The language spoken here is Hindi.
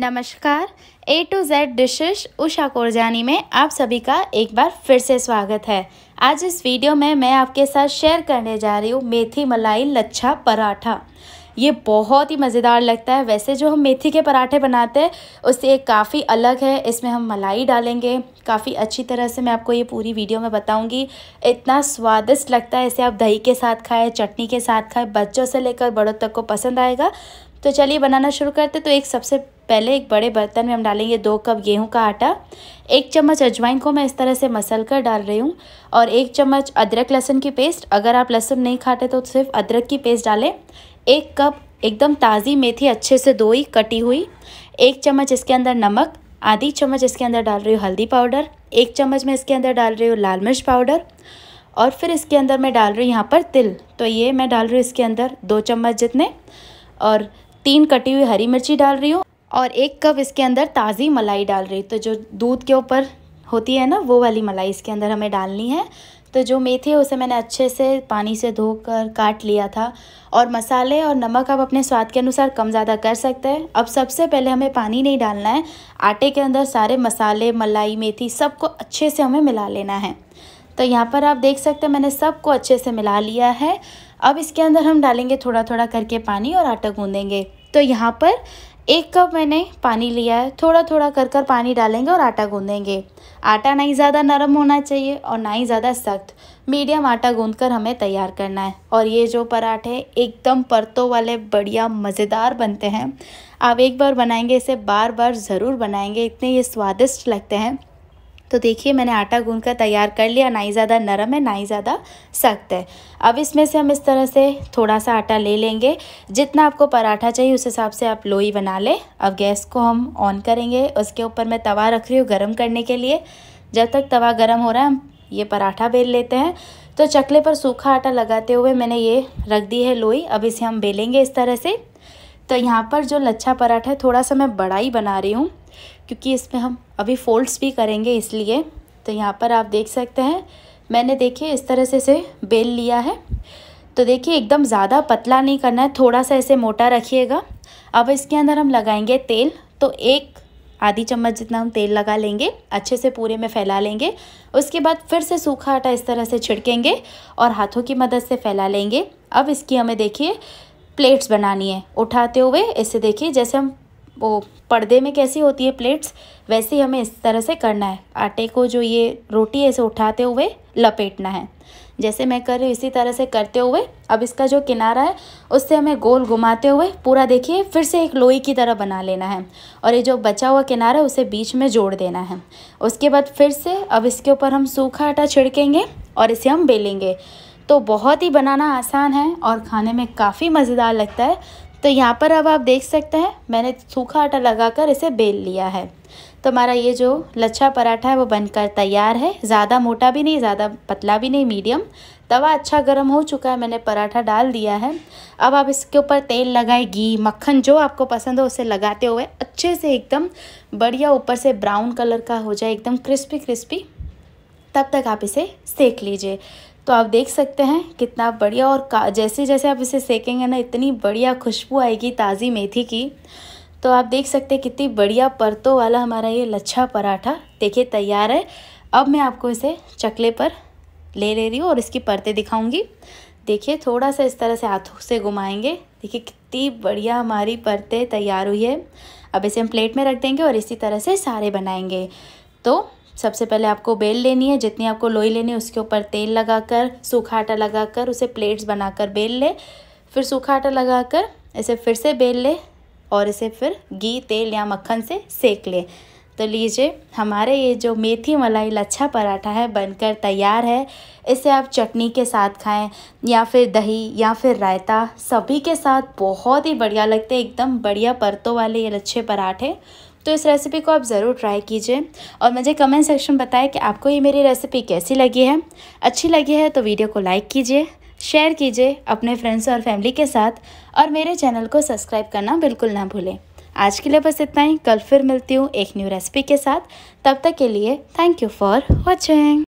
नमस्कार A to Z dishes Usha Korjani में आप सभी का एक बार फिर से स्वागत है आज इस वीडियो में मैं आपके साथ शेयर करने जा रही हूँ मेथी मलाई लच्छा पराठा ये बहुत ही मज़ेदार लगता है वैसे जो हम मेथी के पराठे बनाते हैं उससे एक काफ़ी अलग है इसमें हम मलाई डालेंगे काफ़ी अच्छी तरह से मैं आपको ये पूरी वीडियो में बताऊंगी इतना स्वादिष्ट लगता है इसे आप दही के साथ खाएँ चटनी के साथ खाएँ बच्चों से लेकर बड़ों तक को पसंद आएगा तो चलिए बनाना शुरू करते तो एक सबसे पहले एक बड़े बर्तन में हम डालेंगे दो कप गेहूं का आटा एक चम्मच अजवाइन को मैं इस तरह से मसल कर डाल रही हूँ और एक चम्मच अदरक लहसुन की पेस्ट अगर आप लहसुन नहीं खाते तो सिर्फ अदरक की पेस्ट डालें एक कप एकदम ताज़ी मेथी अच्छे से धोई कटी हुई एक चम्मच इसके अंदर नमक आधी चम्मच इसके अंदर डाल रही हूँ हल्दी पाउडर एक चम्मच मैं इसके अंदर डाल रही हूँ लाल मिर्च पाउडर और फिर इसके अंदर मैं डाल रही हूँ यहाँ पर तिल तो ये मैं डाल रही हूँ इसके अंदर दो चम्मच जितने और तीन कटी हुई हरी मिर्ची डाल रही हूँ और एक कप इसके अंदर ताज़ी मलाई डाल रही हूँ तो जो दूध के ऊपर होती है ना वो वाली मलाई इसके अंदर हमें डालनी है तो जो मेथी है उसे मैंने अच्छे से पानी से धोकर काट लिया था और मसाले और नमक आप अपने स्वाद के अनुसार कम ज़्यादा कर सकते हैं अब सबसे पहले हमें पानी नहीं डालना है आटे के अंदर सारे मसाले मलाई मेथी सबको अच्छे से हमें मिला लेना है तो यहाँ पर आप देख सकते हैं मैंने सबको अच्छे से मिला लिया है अब इसके अंदर हम डालेंगे थोड़ा थोड़ा करके पानी और आटा गूँधेंगे तो यहाँ पर एक कप मैंने पानी लिया है थोड़ा थोड़ा कर कर पानी डालेंगे और आटा गूंदेंगे आटा ना ही ज़्यादा नरम होना चाहिए और ना ही ज़्यादा सख्त मीडियम आटा गूंद कर हमें तैयार करना है और ये जो पराठे एकदम परतों वाले बढ़िया मज़ेदार बनते हैं आप एक बार बनाएंगे इसे बार बार ज़रूर बनाएंगे इतने ये स्वादिष्ट लगते हैं तो देखिए मैंने आटा गूंद कर तैयार कर लिया ना ही ज़्यादा नरम है ना ही ज़्यादा सख्त है अब इसमें से हम इस तरह से थोड़ा सा आटा ले लेंगे जितना आपको पराठा चाहिए उस हिसाब से आप लोई बना लें अब गैस को हम ऑन करेंगे उसके ऊपर मैं तवा रख रही हूँ गर्म करने के लिए जब तक तवा गर्म हो रहा है हम ये पराठा बेल लेते हैं तो चकले पर सूखा आटा लगाते हुए मैंने ये रख दी है लोई अब इसे हम बेलेंगे इस तरह से तो यहाँ पर जो लच्छा पराठा है थोड़ा सा मैं बड़ा ही बना रही हूँ क्योंकि इसमें हम अभी फोल्ड्स भी करेंगे इसलिए तो यहाँ पर आप देख सकते हैं मैंने देखिए इस तरह से इसे बेल लिया है तो देखिए एकदम ज़्यादा पतला नहीं करना है थोड़ा सा इसे मोटा रखिएगा अब इसके अंदर हम लगाएंगे तेल तो एक आधी चम्मच जितना हम तेल लगा लेंगे अच्छे से पूरे में फैला लेंगे उसके बाद फिर से सूखा आटा इस तरह से छिड़केंगे और हाथों की मदद से फैला लेंगे अब इसकी हमें देखिए प्लेट्स बनानी है उठाते हुए इसे देखिए जैसे हम वो पर्दे में कैसी होती है प्लेट्स वैसे ही हमें इस तरह से करना है आटे को जो ये रोटी ऐसे उठाते हुए लपेटना है जैसे मैं कर रही हूँ इसी तरह से करते हुए अब इसका जो किनारा है उससे हमें गोल घुमाते हुए पूरा देखिए फिर से एक लोई की तरह बना लेना है और ये जो बचा हुआ किनारा है उसे बीच में जोड़ देना है उसके बाद फिर से अब इसके ऊपर हम सूखा आटा छिड़केंगे और इसे हम बेलेंगे तो बहुत ही बनाना आसान है और खाने में काफ़ी मज़ेदार लगता है तो यहाँ पर अब आप देख सकते हैं मैंने सूखा आटा लगाकर इसे बेल लिया है तो हमारा ये जो लच्छा पराठा है वो बनकर तैयार है ज़्यादा मोटा भी नहीं ज़्यादा पतला भी नहीं मीडियम तवा अच्छा गर्म हो चुका है मैंने पराठा डाल दिया है अब आप इसके ऊपर तेल लगाए घी मक्खन जो आपको पसंद हो उसे लगाते हुए अच्छे से एकदम बढ़िया ऊपर से ब्राउन कलर का हो जाए एकदम क्रिस्पी क्रिस्पी तब तक आप इसे सेक लीजिए तो आप देख सकते हैं कितना बढ़िया और जैसे जैसे आप इसे सेकेंगे ना इतनी बढ़िया खुशबू आएगी ताज़ी मेथी की तो आप देख सकते हैं कितनी बढ़िया परतों वाला हमारा ये लच्छा पराठा देखिए तैयार है अब मैं आपको इसे चकले पर ले ले रही हूँ और इसकी परतें दिखाऊंगी देखिए थोड़ा सा इस तरह से हाथों से घुमाएंगे देखिए कितनी बढ़िया हमारी परतें तैयार हुई है अब इसे हम प्लेट में रख देंगे और इसी तरह से सारे बनाएंगे तो सबसे पहले आपको बेल लेनी है जितनी आपको लोई लेनी है उसके ऊपर तेल लगाकर सूखा आटा लगाकर उसे प्लेट्स बनाकर बेल ले फिर सूखा आटा लगाकर इसे फिर से बेल ले और इसे फिर घी तेल या मक्खन से सेक लें तो लीजिए हमारे ये जो मेथी मलाई लच्छा पराठा है बनकर तैयार है इसे आप चटनी के साथ खाएं या फिर दही या फिर रायता सभी के साथ बहुत ही बढ़िया लगते हैं एकदम बढ़िया परतों वाले ये लच्छे पराठे तो इस रेसिपी को आप ज़रूर ट्राई कीजिए और मुझे कमेंट सेक्शन में बताएं कि आपको ये मेरी रेसिपी कैसी लगी है अच्छी लगी है तो वीडियो को लाइक कीजिए शेयर कीजिए अपने फ्रेंड्स और फैमिली के साथ और मेरे चैनल को सब्सक्राइब करना बिल्कुल ना भूलें आज के लिए बस इतना ही कल फिर मिलती हूँ एक न्यू रेसिपी के साथ तब तक के लिए थैंक यू फॉर वॉचिंग